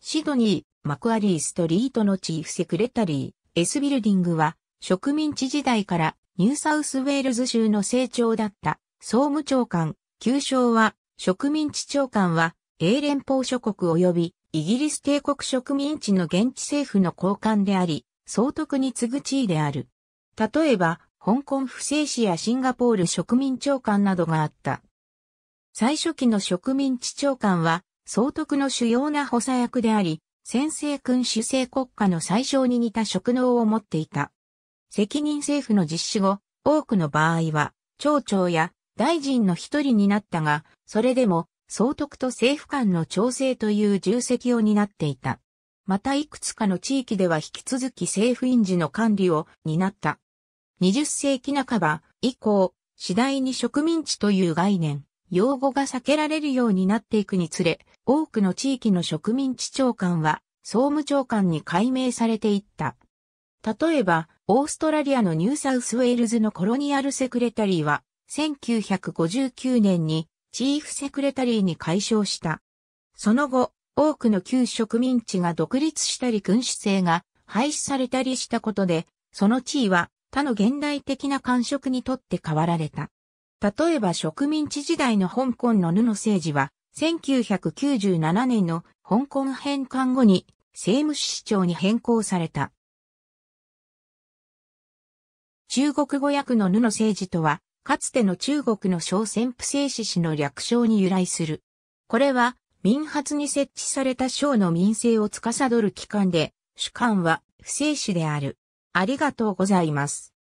シドニー、マクアリーストリートのチーフセクレタリー、S ビルディングは、植民地時代からニューサウスウェールズ州の成長だった総務長官、旧称は植民地長官は英連邦諸国及びイギリス帝国植民地の現地政府の高官であり、総督に次ぐ地位である。例えば、香港不正市やシンガポール植民長官などがあった。最初期の植民地長官は、総督の主要な補佐役であり、先制君主制国家の最小に似た職能を持っていた。責任政府の実施後、多くの場合は、町長や大臣の一人になったが、それでも、総督と政府間の調整という重責を担っていた。またいくつかの地域では引き続き政府印字の管理を担った。20世紀半ば以降、次第に植民地という概念、用語が避けられるようになっていくにつれ、多くの地域の植民地長官は総務長官に改名されていった。例えば、オーストラリアのニューサウスウェールズのコロニアルセクレタリーは、1959年にチーフセクレタリーに解消した。その後、多くの旧植民地が独立したり君主制が廃止されたりしたことで、その地位は他の現代的な官職にとって変わられた。例えば植民地時代の香港の布政治は、1997年の香港返還後に政務市長に変更された。中国語訳の布政治とは、かつての中国の小潜布政治氏の略称に由来する。これは、民発に設置された省の民政を司る機関で、主観は不正史である。ありがとうございます。